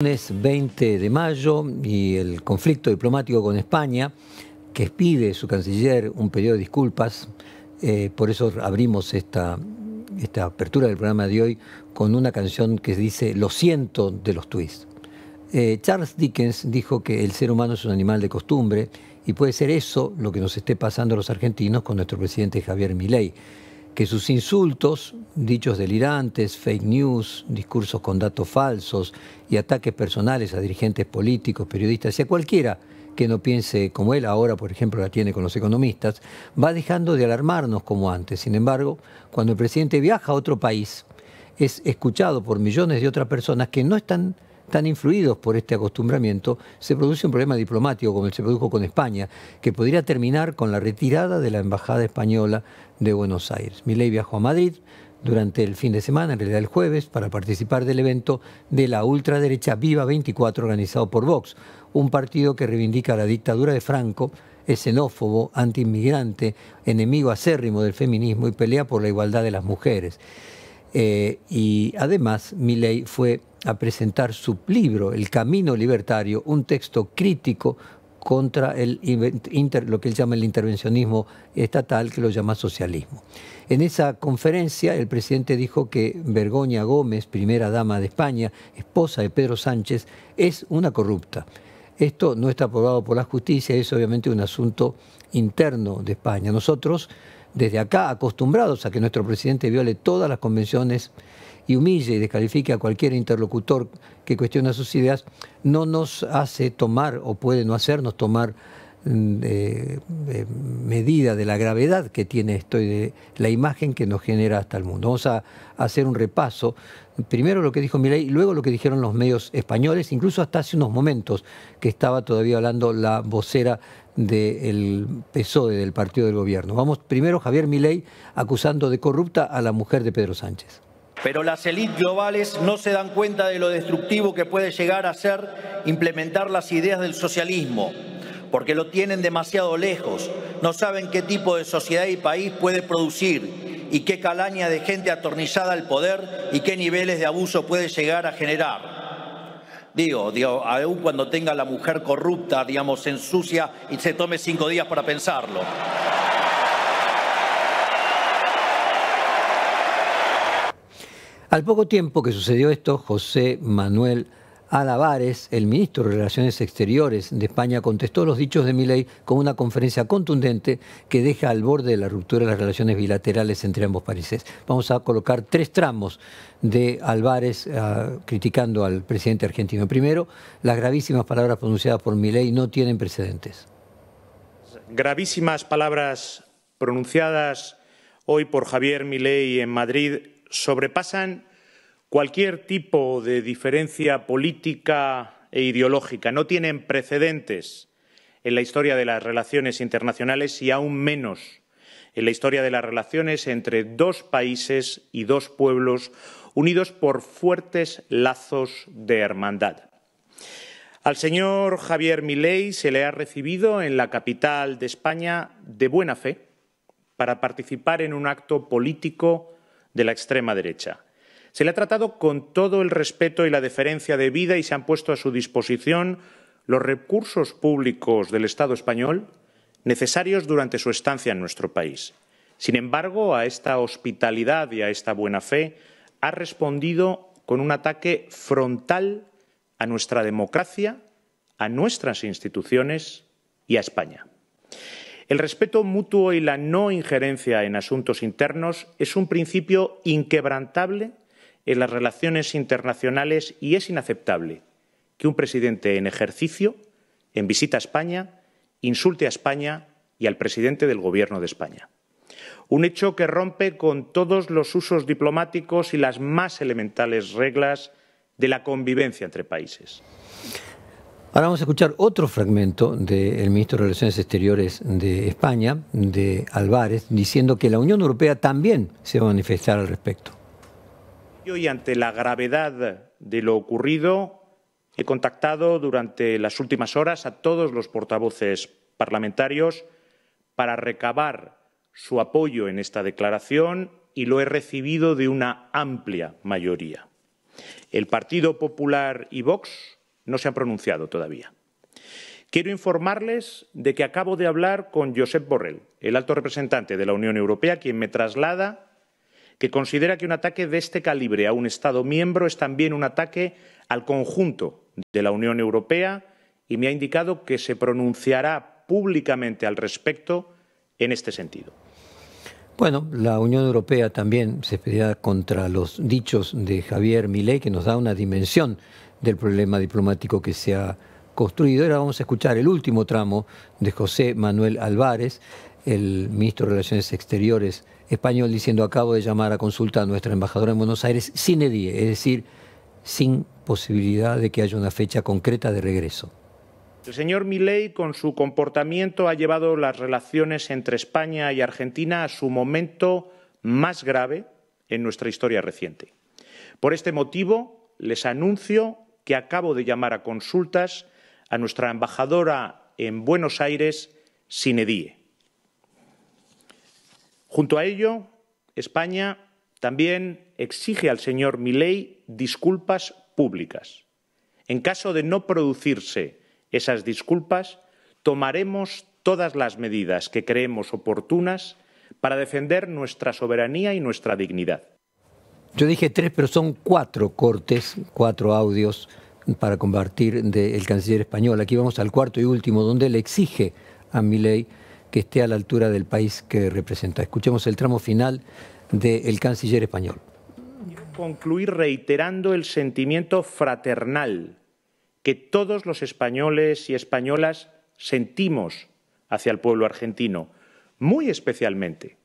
Lunes 20 de mayo y el conflicto diplomático con España, que pide su canciller un pedido de disculpas, eh, por eso abrimos esta, apertura del programa de hoy con una canción que dice Lo siento de los tuits. Eh, Charles Dickens dijo que el ser humano es un animal de costumbre y puede ser eso lo que nos esté pasando a los argentinos con nuestro presidente Javier Milei que sus insultos, dichos delirantes, fake news, discursos con datos falsos y ataques personales a dirigentes políticos, periodistas y a cualquiera que no piense como él ahora, por ejemplo, la tiene con los economistas, va dejando de alarmarnos como antes. Sin embargo, cuando el presidente viaja a otro país, es escuchado por millones de otras personas que no están tan influidos por este acostumbramiento, se produce un problema diplomático como el que se produjo con España, que podría terminar con la retirada de la Embajada Española de Buenos Aires. Milei viajó a Madrid durante el fin de semana, en realidad el jueves, para participar del evento de la ultraderecha Viva 24 organizado por Vox, un partido que reivindica la dictadura de Franco es xenófobo, antiinmigrante, enemigo acérrimo del feminismo y pelea por la igualdad de las mujeres. Eh, y además, Milei fue a presentar su libro, El Camino Libertario, un texto crítico contra el, lo que él llama el intervencionismo estatal, que lo llama socialismo. En esa conferencia el presidente dijo que Vergoña Gómez, primera dama de España, esposa de Pedro Sánchez, es una corrupta. Esto no está aprobado por la justicia, es obviamente un asunto interno de España. Nosotros, desde acá, acostumbrados a que nuestro presidente viole todas las convenciones y humille y descalifique a cualquier interlocutor que cuestiona sus ideas, no nos hace tomar o puede no hacernos tomar mm, medida de la gravedad que tiene esto y de la imagen que nos genera hasta el mundo. Vamos a, hacer un repaso. Primero lo que dijo Milei y luego lo que dijeron los medios españoles, incluso hasta hace unos momentos que estaba todavía hablando la vocera del PSOE, del partido del gobierno. Vamos primero Javier Milei acusando de corrupta a la mujer de Pedro Sánchez. Pero las élites globales no se dan cuenta de lo destructivo que puede llegar a ser implementar las ideas del socialismo, porque lo tienen demasiado lejos, no saben qué tipo de sociedad y país puede producir y qué calaña de gente atornillada al poder y qué niveles de abuso puede llegar a generar. Digo, digo, aún cuando tenga la mujer corrupta, digamos, se ensucia y se tome cinco días para pensarlo. Al poco tiempo que sucedió esto, José Manuel Alabares, el ministro de Relaciones Exteriores de España, contestó los dichos de Milei con una conferencia contundente que deja al borde de la ruptura de las relaciones bilaterales entre ambos países. Vamos a colocar tres tramos de Álvarez ah, criticando al presidente argentino. Primero, las gravísimas palabras pronunciadas por Milei no tienen precedentes. Gravísimas palabras pronunciadas hoy por Javier Milei en Madrid sobrepasan cualquier tipo de diferencia política e ideológica. No tienen precedentes en la historia de las relaciones internacionales y aún menos en la historia de las relaciones entre dos países y dos pueblos unidos por fuertes lazos de hermandad. Al señor Javier Milei se le ha recibido en la capital de España de buena fe para participar en un acto político de la extrema derecha. Se le ha tratado con todo el respeto y la deferencia debida y se han puesto a su disposición los recursos públicos del Estado español necesarios durante su estancia en nuestro país. Sin embargo, a esta hospitalidad y a esta buena fe ha respondido con un ataque frontal a nuestra democracia, a nuestras instituciones y a España. El respeto mutuo y la no injerencia en asuntos internos es un principio inquebrantable en las relaciones internacionales y es inaceptable que un presidente en ejercicio, en visita a España, insulte a España y al presidente del Gobierno de España. Un hecho que rompe con todos los usos diplomáticos y las más elementales reglas de la convivencia entre países. Ahora vamos a escuchar otro fragmento del ministro de Relaciones Exteriores de España, de Álvarez, diciendo que la Unión Europea también se va a manifestar al respecto. Y ante la gravedad de lo ocurrido, he contactado durante las últimas horas a todos los portavoces parlamentarios para recabar su apoyo en esta declaración y lo he recibido de una amplia mayoría. El Partido Popular y Vox no se han pronunciado todavía. Quiero informarles de que acabo de hablar con Josep Borrell, el alto representante de la Unión Europea, quien me traslada que considera que un ataque de este calibre a un Estado miembro es también un ataque al conjunto de la Unión Europea y me ha indicado que se pronunciará públicamente al respecto en este sentido. Bueno, la Unión Europea también se pelea contra los dichos de Javier Milei, que nos da una dimensión del problema diplomático que se ha construido. Ahora vamos a escuchar el último tramo de José Manuel Álvarez, el ministro de Relaciones Exteriores español, diciendo acabo de llamar a consulta a nuestra embajadora en Buenos Aires sin edie, es decir, sin posibilidad de que haya una fecha concreta de regreso. El señor Milei, con su comportamiento, ha llevado las relaciones entre España y Argentina a su momento más grave en nuestra historia reciente. Por este motivo, les anuncio que acabo de llamar a consultas a nuestra embajadora en Buenos Aires, Sinedie. Junto a ello, España también exige al señor Milei disculpas públicas. En caso de no producirse esas disculpas, tomaremos todas las medidas que creemos oportunas para defender nuestra soberanía y nuestra dignidad. Yo dije tres, pero son cuatro cortes, cuatro audios para compartir del canciller español. Aquí vamos al cuarto y último, donde le exige a Milei que esté a la altura del país que representa. Escuchemos el tramo final del canciller español. Concluir reiterando el sentimiento fraternal que todos los españoles y españolas sentimos hacia el pueblo argentino, muy especialmente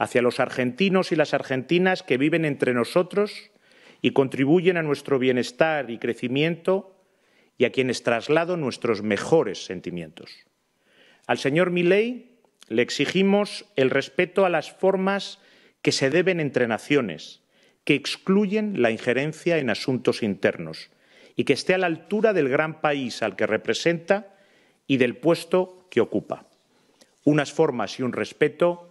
hacia los argentinos y las argentinas que viven entre nosotros y contribuyen a nuestro bienestar y crecimiento y a quienes traslado nuestros mejores sentimientos. Al señor Milley le exigimos el respeto a las formas que se deben entre naciones, que excluyen la injerencia en asuntos internos y que esté a la altura del gran país al que representa y del puesto que ocupa. Unas formas y un respeto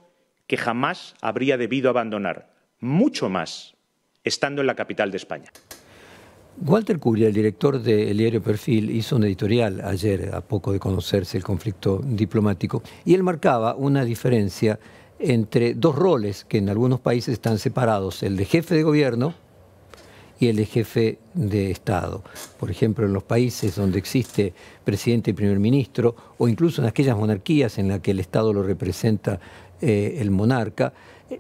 que jamás habría debido abandonar, mucho más estando en la capital de España. Walter Curia, el director del diario Perfil, hizo un editorial ayer, a poco de conocerse el conflicto diplomático, y él marcaba una diferencia entre dos roles que en algunos países están separados, el de jefe de gobierno y el de jefe de Estado. Por ejemplo, en los países donde existe presidente y primer ministro, o incluso en aquellas monarquías en las que el Estado lo representa eh, el monarca,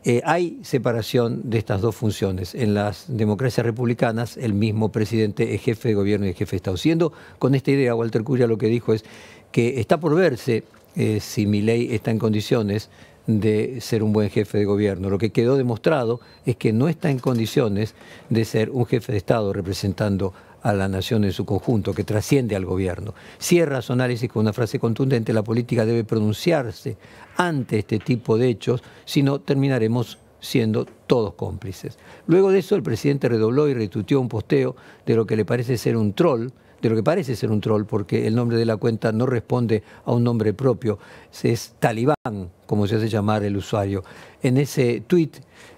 eh, hay separación de estas dos funciones. En las democracias republicanas, el mismo presidente es jefe de gobierno y jefe de Estado. Siendo con esta idea, Walter Curia lo que dijo es que está por verse eh, si mi ley está en condiciones de ser un buen jefe de gobierno. Lo que quedó demostrado es que no está en condiciones de ser un jefe de Estado representando a a la nación en su conjunto, que trasciende al gobierno. Cierra su análisis con una frase contundente, la política debe pronunciarse ante este tipo de hechos, si no terminaremos siendo todos cómplices. Luego de eso, el presidente redobló y retuiteó un posteo de lo que le parece ser un troll, de lo que parece ser un troll, porque el nombre de la cuenta no responde a un nombre propio, es talibán, como se hace llamar el usuario. En ese tweet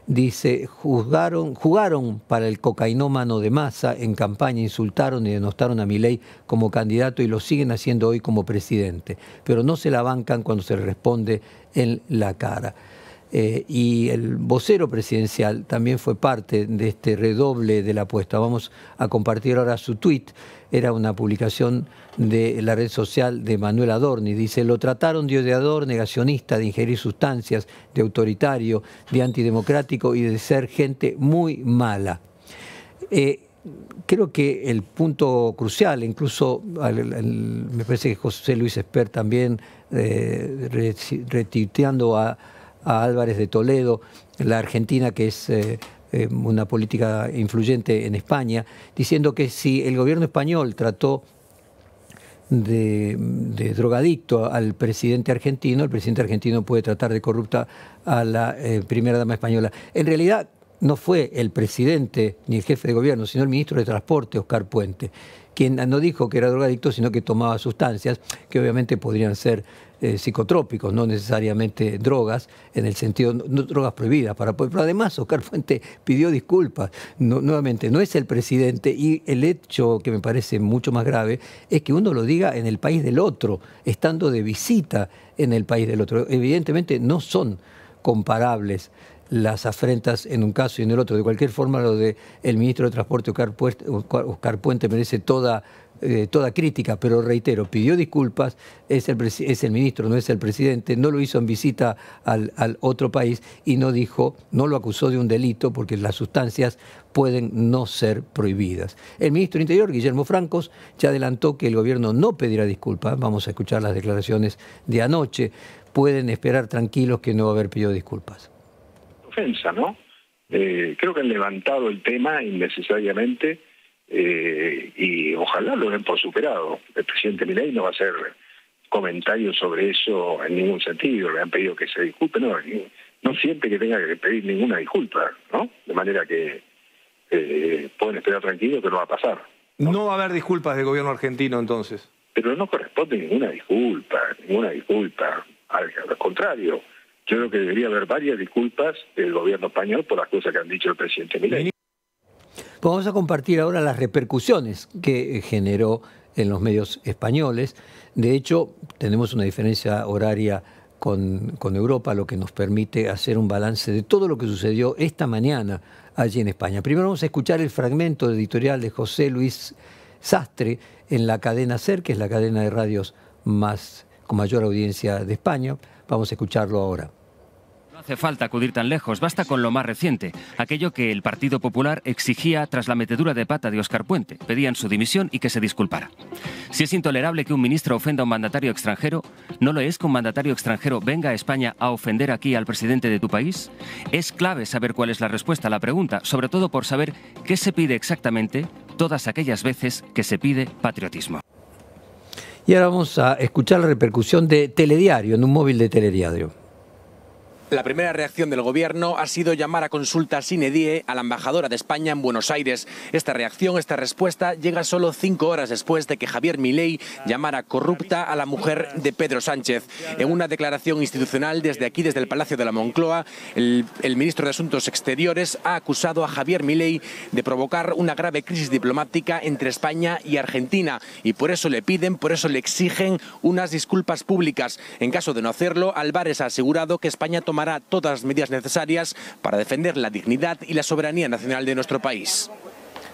dice, jugaron, jugaron para el cocainómano de masa en campaña, insultaron y denostaron a Milei como candidato y lo siguen haciendo hoy como presidente, pero no se la bancan cuando se le responde en la cara. Eh, y el vocero presidencial también fue parte de este redoble de la apuesta. Vamos a compartir ahora su tweet. Era una publicación de la red social de Manuel Adorni. Dice, lo trataron de odiador, negacionista, de ingerir sustancias, de autoritario, de antidemocrático y de ser gente muy mala. Eh, creo que el punto crucial, incluso me parece que José Luis Esper también, eh, retuiteando a a Álvarez de Toledo, la Argentina que es eh, eh, una política influyente en España, diciendo que si el gobierno español trató de, drogadicto al presidente argentino, el presidente argentino puede tratar de corrupta a la eh, primera dama española. En realidad no fue el presidente ni el jefe de gobierno, sino el ministro de Transporte, Oscar Puente quien no dijo que era drogadicto, sino que tomaba sustancias que obviamente podrían ser eh, psicotrópicos, no necesariamente drogas, en el sentido, no, drogas prohibidas. Para, pero además, Oscar Fuente pidió disculpas. nuevamente, no es el presidente y el hecho que me parece mucho más grave es que uno lo diga en el país del otro, estando de visita en el país del otro. Evidentemente no son comparables las afrentas en un caso y en el otro. De cualquier forma, lo del el ministro de Transporte Oscar Puente, merece toda, eh, toda crítica, pero reitero, pidió disculpas, es el, es el ministro, no es el presidente, no lo hizo en visita al, otro país y no dijo, no lo acusó de un delito porque las sustancias pueden no ser prohibidas. El ministro del Interior, Guillermo Francos, ya adelantó que el gobierno no pedirá disculpas, vamos a escuchar las declaraciones de anoche, pueden esperar tranquilos que no va a haber pedido disculpas. ¿no? Eh, creo que han levantado el tema innecesariamente eh, y ojalá lo hayan por superado. El presidente Milei no va a hacer comentarios sobre eso en ningún sentido, le han pedido que se disculpe, no, no siempre que tenga que pedir ninguna disculpa, ¿no? De manera que eh, pueden esperar tranquilo que no va a pasar. ¿no? va a haber disculpas del gobierno argentino entonces. Pero no corresponde ninguna disculpa, ninguna disculpa. al contrario, yo creo que debería haber varias disculpas del gobierno español por las cosas que han dicho el presidente Milei. vamos a compartir ahora las repercusiones que eh, generó en los medios españoles. De hecho, tenemos una diferencia horaria con, Europa, lo que nos permite hacer un balance de todo lo que sucedió esta mañana allí en España. Primero vamos a escuchar el fragmento editorial de José Luis Sastre en la cadena SER, que es la cadena de radios más, con mayor audiencia de España. Vamos a escucharlo ahora. No hace falta acudir tan lejos, basta con lo más reciente, aquello que el Partido Popular exigía tras la metedura de pata de Oscar Puente. Pedían su dimisión y que se disculpara. Si es intolerable que un ministro ofenda a un mandatario extranjero, ¿no lo es que un mandatario extranjero venga a España a ofender aquí al presidente de tu país? Es clave saber cuál es la respuesta a la pregunta, sobre todo por saber qué se pide exactamente todas aquellas veces que se pide patriotismo. Y ahora vamos a escuchar la repercusión de Telediario, en un móvil de Telediario. La primera reacción del gobierno ha sido llamar a consulta sin edie a la embajadora de España en Buenos Aires. Esta reacción, esta respuesta, llega solo cinco horas después de que Javier Milei llamara corrupta a la mujer de Pedro Sánchez. En una declaración institucional desde aquí, desde el Palacio de la Moncloa, el, ministro de Asuntos Exteriores ha acusado a Javier Milei de provocar una grave crisis diplomática entre España y Argentina y por eso le piden, por eso le exigen unas disculpas públicas. En caso de no hacerlo, Álvarez ha asegurado que España tomará tomará todas las medidas necesarias para defender la dignidad y la soberanía nacional de nuestro país.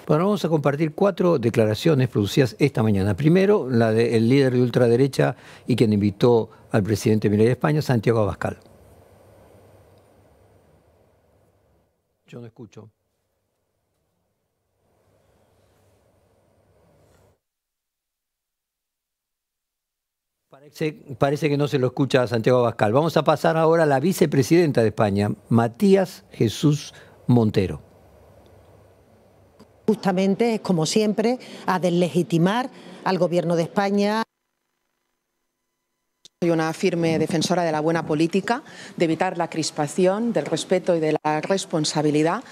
Bueno, vamos a compartir cuatro declaraciones producidas esta mañana. Primero, la del líder de ultraderecha y quien invitó al presidente de España, Santiago Abascal. Yo no escucho. Parece, que no se lo escucha Santiago Abascal. Vamos a pasar ahora a la vicepresidenta de España, Matías Jesús Montero justamente, como siempre, a deslegitimar al Gobierno de España. Soy una firme defensora de la buena política, de evitar la crispación, del respeto y de la responsabilidad.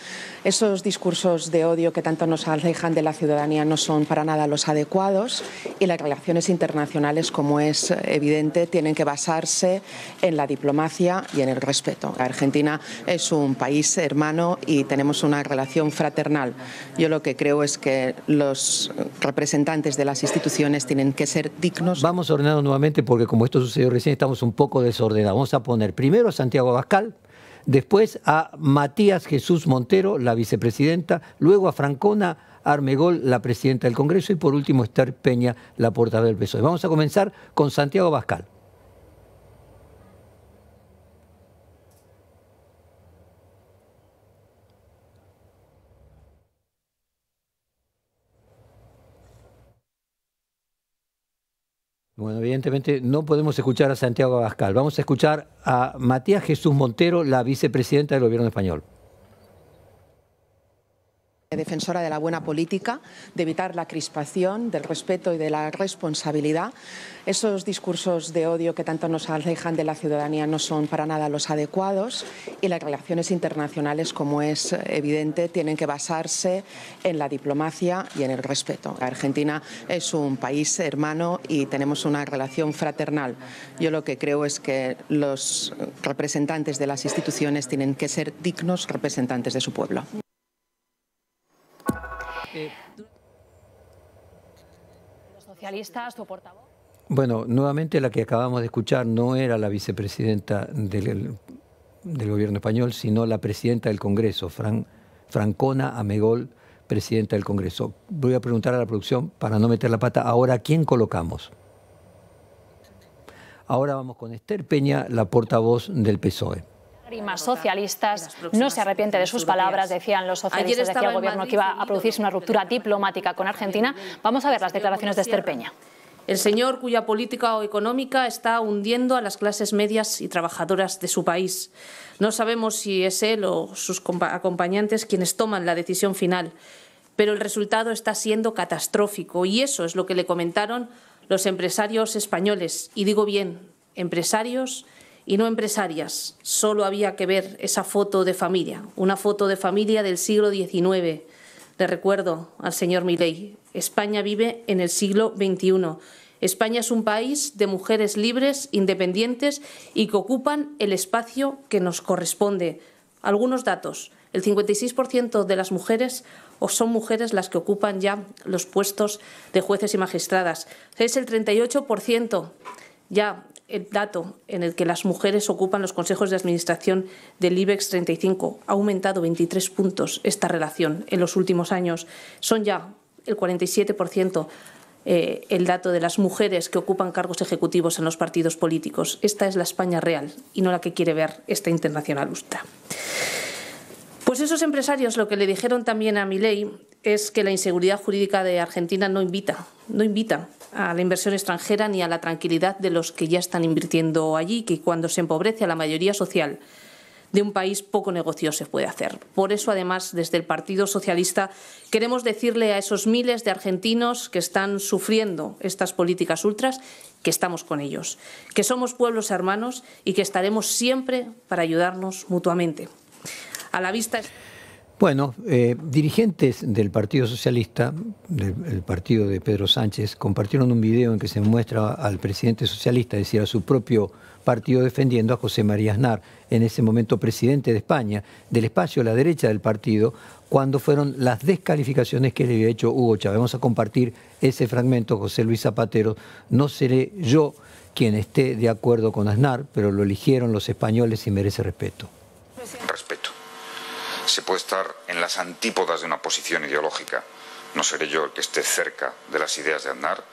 Esos discursos de odio que tanto nos alejan de la ciudadanía no son para nada los adecuados y las relaciones internacionales, como es evidente, tienen que basarse en la diplomacia y en el respeto. Argentina es un país hermano y tenemos una relación fraternal. Yo lo que creo es que los representantes de las instituciones tienen que ser dignos. Vamos, Ordenado, nuevamente, porque como esto Señor, recién, estamos un poco desordenados. Vamos a poner primero a Santiago Abascal, después a Matías Jesús Montero, la vicepresidenta, luego a Francona Armegol, la presidenta del Congreso, y por último Esther Peña, la portavoz del PSOE. Vamos a comenzar con Santiago Abascal. Bueno, evidentemente no podemos escuchar a Santiago Abascal. Vamos a escuchar a Matías Jesús Montero, la vicepresidenta del Gobierno español defensora de la buena política, de evitar la crispación, del respeto y de la responsabilidad. Esos discursos de odio que tanto nos alejan de la ciudadanía no son para nada los adecuados y las relaciones internacionales, como es evidente, tienen que basarse en la diplomacia y en el respeto. Argentina es un país hermano y tenemos una relación fraternal. Yo lo que creo es que los representantes de las instituciones tienen que ser dignos representantes de su pueblo. Los socialistas, tu portavoz. Bueno, nuevamente la que acabamos de escuchar no era la vicepresidenta del, gobierno español, sino la presidenta del Congreso, Francona Amegol, presidenta del Congreso. Voy a preguntar a la producción, para no meter la pata, ahora quién colocamos. Ahora vamos con Esther Peña, la portavoz del PSOE. Lágrimas socialistas, no se arrepiente de sus palabras, decían los socialistas, decía el gobierno que iba a producirse una ruptura diplomática con Argentina. Vamos a ver las declaraciones de Esther Peña. El señor cuya política económica está hundiendo a las clases medias y trabajadoras de su país. No sabemos si es él o sus acompañantes quienes toman la decisión final, pero el resultado está siendo catastrófico y eso es lo que le comentaron los empresarios españoles. Y digo bien, empresarios y no empresarias. Solo había que ver esa foto de familia, una foto de familia del siglo XIX. Le recuerdo al señor Milei, España vive en el siglo XXI. España es un país de mujeres libres, independientes y que ocupan el espacio que nos corresponde. Algunos datos. El 56% de las mujeres o son mujeres las que ocupan ya los puestos de jueces y magistradas. Es el 38% ya el dato en el que las mujeres ocupan los consejos de administración del IBEX 35. Ha aumentado 23 puntos esta relación en los últimos años. Son ya el 47%. Eh, el dato de las mujeres que ocupan cargos ejecutivos en los partidos políticos. Esta es la España real y no la que quiere ver esta internacionalista. Pues esos empresarios lo que le dijeron también a Milei es que la inseguridad jurídica de Argentina no invita, no invita a la inversión extranjera ni a la tranquilidad de los que ya están invirtiendo allí, que cuando se empobrece a la mayoría social de un país poco negocio se puede hacer. Por eso, además, desde el Partido Socialista queremos decirle a esos miles de argentinos que están sufriendo estas políticas ultras que estamos con ellos, que somos pueblos hermanos y que estaremos siempre para ayudarnos mutuamente. A la vista. Bueno, eh, dirigentes del Partido Socialista, del partido de Pedro Sánchez, compartieron un video en que se muestra al presidente socialista, es decir, a su propio partido defendiendo a José María Aznar, en ese momento presidente de España, del espacio a la derecha del partido, cuando fueron las descalificaciones que le había hecho Hugo Chávez. Vamos a compartir ese fragmento, José Luis Zapatero. No seré yo quien esté de acuerdo con Aznar, pero lo eligieron los españoles y merece respeto. Respeto se puede estar en las antípodas de una posición ideológica. No seré yo el que esté cerca de las ideas de Aznar,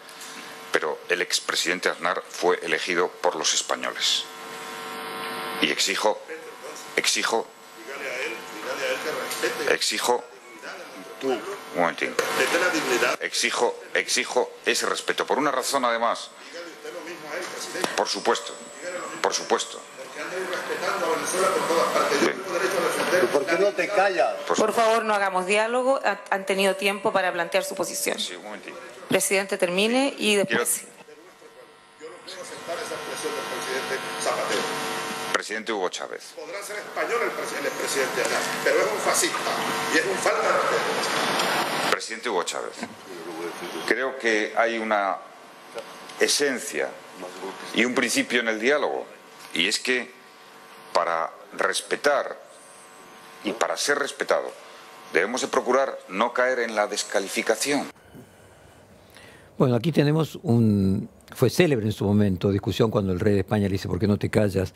pero el expresidente Aznar fue elegido por los españoles. Y exijo, exijo, exijo, exijo, exijo ese respeto. Por una razón, además. Por supuesto, por supuesto. ¿Por qué no te callas? Por favor, no hagamos diálogo. Han tenido tiempo para plantear su posición. Presidente, termine y después... presidente Hugo Chávez. ser español el, presidente, pero es un fascista y es un Presidente Hugo Chávez. Creo que hay una esencia y un principio en el diálogo, y es que para respetar y para ser respetado. Debemos de procurar no caer en la descalificación. Bueno, aquí tenemos un... Fue célebre en su momento, discusión cuando el rey de España le dice, ¿por qué no te callas?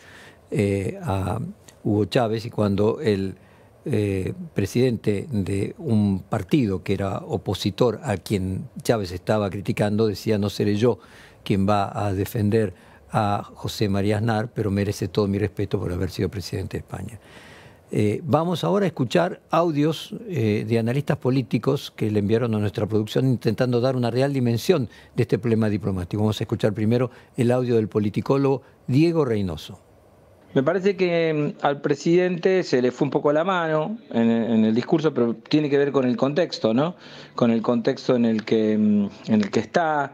Eh, a Hugo Chávez y cuando el eh, presidente de un partido que era opositor a quien Chávez estaba criticando decía, no seré yo quien va a defender a José María Aznar, pero merece todo mi respeto por haber sido presidente de España. Eh, vamos ahora a escuchar audios eh, de analistas políticos que le enviaron a nuestra producción intentando dar una real dimensión de este problema diplomático. Vamos a escuchar primero el audio del politicólogo Diego Reynoso. Me parece que mm, al presidente se le fue un poco la mano en, en, el discurso, pero tiene que ver con el contexto, ¿no? Con el contexto en el que, mm, en el que está.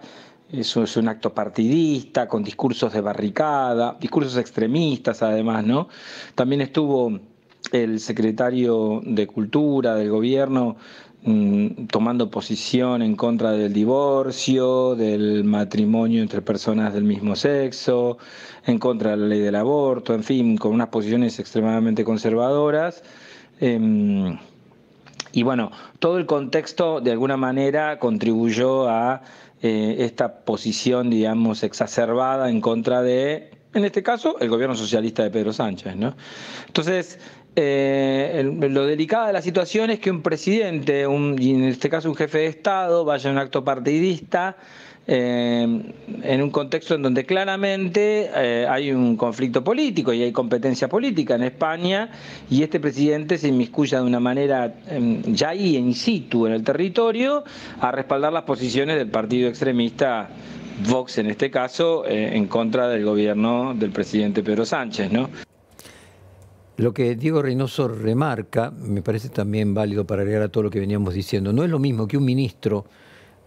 Eso es un acto partidista, con discursos de barricada, discursos extremistas además, ¿no? También estuvo el secretario de Cultura del gobierno mm, tomando posición en contra del divorcio, del matrimonio entre personas del mismo sexo, en contra de la ley del aborto, en fin, con unas posiciones extremadamente conservadoras. Em, y bueno, todo el contexto de alguna manera contribuyó a eh, esta posición, digamos, exacerbada en contra de, en este caso, el gobierno socialista de Pedro Sánchez. ¿no? Entonces, eh, lo delicada de la situación es que un presidente, y en este caso un jefe de Estado, vaya a un acto partidista eh, en un contexto en donde claramente eh, hay un conflicto político y hay competencia política en España y este presidente se inmiscuya de una manera em, ya ahí, en situ, en el territorio, a respaldar las posiciones del partido extremista Vox en este caso, en contra del gobierno del presidente Pedro Sánchez, ¿no? Lo que Diego Reynoso remarca, me parece también válido para agregar a todo lo que veníamos diciendo, no es lo mismo que un ministro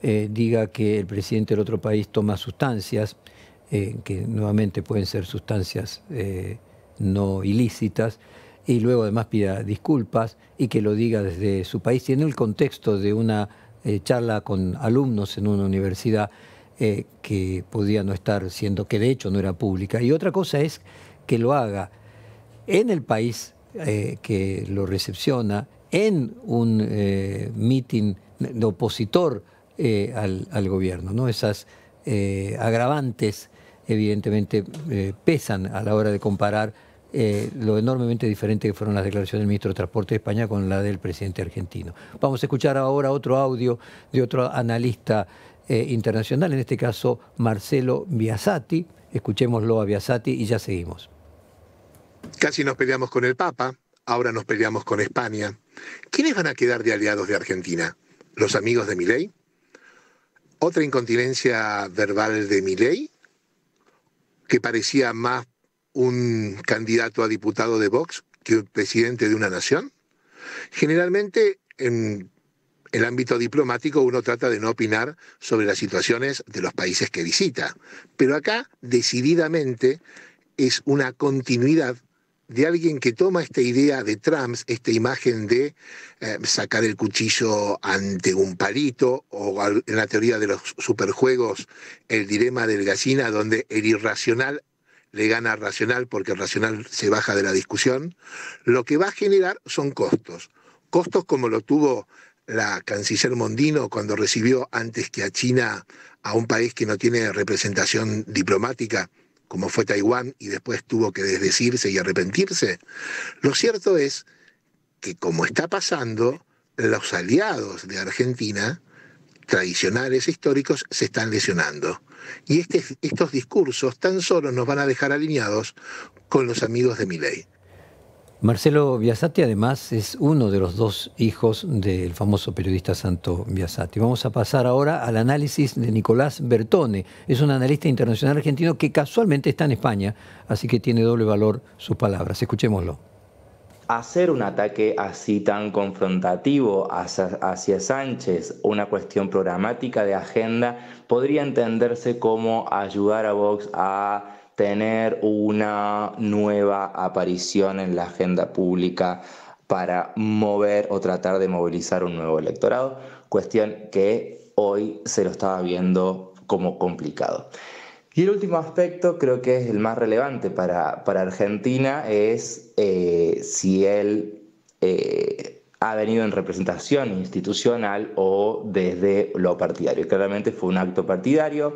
eh, diga que el presidente del otro país toma sustancias, eh, que nuevamente pueden ser sustancias eh, no ilícitas, y luego además pida disculpas y que lo diga desde su país. Y en el contexto de una charla con alumnos en una universidad que podía no estar siendo, que de hecho no era pública. Y otra cosa es que lo haga en el país eh, que lo recepciona, en un eh, mitin de opositor eh, al, gobierno. ¿no? Esas eh, agravantes evidentemente pesan a la hora de comparar lo enormemente diferente que fueron las declaraciones del ministro de Transporte de España con la del presidente argentino. Vamos a escuchar ahora otro audio de otro analista internacional, en este caso Marcelo Biasati. Escuchémoslo a Biasati y ya seguimos. Casi nos peleamos con el Papa, ahora nos peleamos con España. ¿Quiénes van a quedar de aliados de Argentina? ¿Los amigos de Milei? ¿Otra incontinencia verbal de Milei? Que parecía más un candidato a diputado de Vox que un presidente de una nación. Generalmente, en el ámbito diplomático uno trata de no opinar sobre las situaciones de los países que visita. Pero acá, decididamente, es una continuidad de alguien que toma esta idea de Trump, esta imagen de eh, sacar el cuchillo ante un palito, o en la teoría de los superjuegos, el dilema del gallina, donde el irracional le gana al racional porque el racional se baja de la discusión, lo que va a generar son costos. Costos como lo tuvo la canciller Mondino cuando recibió antes que a China a un país que no tiene representación diplomática como fue Taiwán y después tuvo que desdecirse y arrepentirse. Lo cierto es que como está pasando, los aliados de Argentina, tradicionales históricos, se están lesionando. Y este, estos discursos tan solo nos van a dejar alineados con los amigos de Milei. Marcelo Biasati además es uno de los dos hijos del famoso periodista Santo Biasati. Vamos a pasar ahora al análisis de Nicolás Bertone. Es un analista internacional argentino que casualmente está en España, así que tiene doble valor sus palabras. Escuchémoslo. Hacer un ataque así tan confrontativo hacia, hacia Sánchez, una cuestión programática de agenda, podría entenderse como ayudar a Vox a tener una nueva aparición en la agenda pública para mover o tratar de movilizar un nuevo electorado, cuestión que hoy se lo estaba viendo como complicado. Y el último aspecto, creo que es el más relevante para, Argentina, es eh, si él eh, ha venido en representación institucional o desde lo partidario. Claramente fue un acto partidario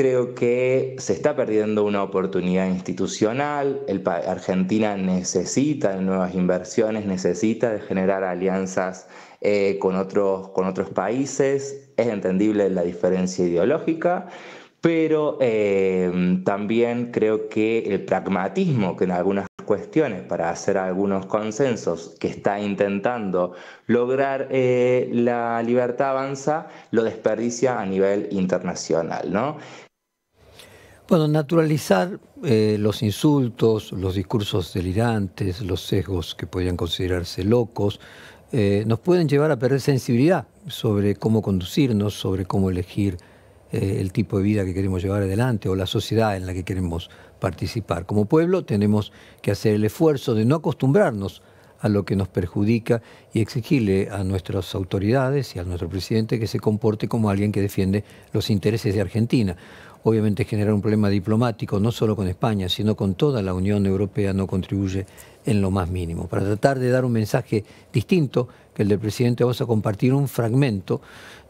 creo que se está perdiendo una oportunidad institucional. El, Argentina necesita nuevas inversiones, necesita de generar alianzas eh, con, otros, con otros países. Es entendible la diferencia ideológica, pero eh, también creo que el pragmatismo que en algunas cuestiones para hacer algunos consensos que está intentando lograr eh, la libertad avanza, lo desperdicia a nivel internacional. ¿no? Bueno, naturalizar eh, los insultos, los discursos delirantes, los sesgos que podrían considerarse locos, eh, nos pueden llevar a perder sensibilidad sobre cómo conducirnos, sobre cómo elegir eh, el tipo de vida que queremos llevar adelante o la sociedad en la que queremos participar. Como pueblo tenemos que hacer el esfuerzo de no acostumbrarnos a lo que nos perjudica y exigirle a nuestras autoridades y a nuestro presidente que se comporte como alguien que defiende los intereses de Argentina obviamente generar un problema diplomático, no solo con España, sino con toda la Unión Europea, no contribuye en lo más mínimo. Para tratar de dar un mensaje distinto que el del presidente, vamos a compartir un fragmento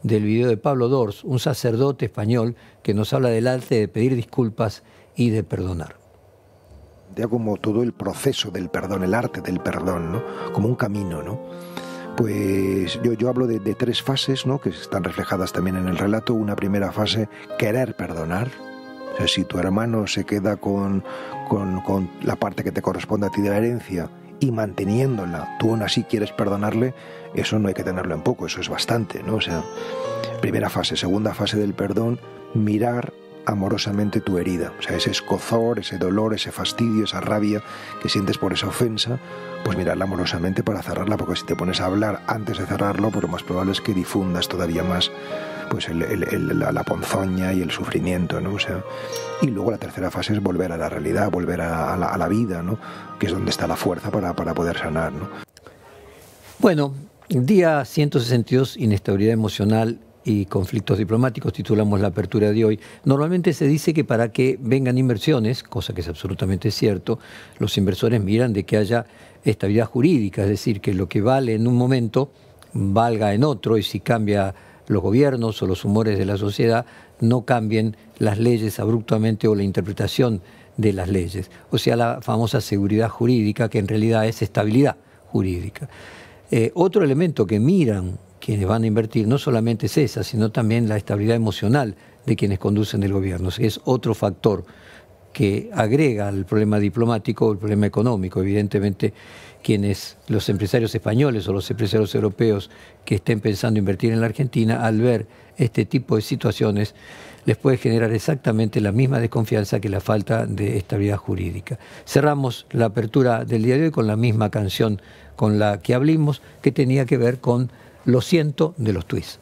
del video de Pablo Dors, un sacerdote español que nos habla del arte de pedir disculpas y de perdonar como todo el proceso del perdón, el arte del perdón, ¿no? Como un camino, ¿no? Pues yo, yo hablo de, tres fases ¿no? que están reflejadas también en el relato. Una primera fase, querer perdonar, si tu hermano se queda con, la parte que te corresponde a ti de la herencia y manteniéndola, tú aún así quieres perdonarle, eso no hay que tenerlo en poco, eso es bastante, ¿no? sea, primera fase, segunda fase del perdón, mirar amorosamente tu herida. O sea, ese escozor, ese dolor, ese fastidio, esa rabia que sientes por esa ofensa, pues mirarla amorosamente para cerrarla, porque si te pones a hablar antes de cerrarlo, pues lo más probable es que difundas todavía más pues la, ponzoña y el sufrimiento, ¿no? sea, y luego la tercera fase es volver a la realidad, volver a, la, vida, ¿no? Que es donde está la fuerza para, para poder sanar, ¿no? Bueno, día 162, inestabilidad emocional, y conflictos diplomáticos, titulamos la apertura de hoy. Normalmente se dice que para que vengan inversiones, cosa que es absolutamente cierto, los inversores miran de que haya estabilidad jurídica, es decir, que lo que vale en un momento valga en otro y si cambia los gobiernos o los humores de la sociedad, no cambien las leyes abruptamente o la interpretación de las leyes. O sea, la famosa seguridad jurídica, que en realidad es estabilidad jurídica. Eh, otro elemento que miran quienes van a invertir no solamente es esa, sino también la estabilidad emocional de quienes conducen el gobierno. Es otro factor que agrega al problema diplomático el problema económico. Evidentemente, quienes, los empresarios españoles o los empresarios europeos que estén pensando invertir en la Argentina, al ver este tipo de situaciones, les puede generar exactamente la misma desconfianza que la falta de estabilidad jurídica. Cerramos la apertura del día de hoy con la misma canción con la que hablamos, que tenía que ver con lo siento de los twists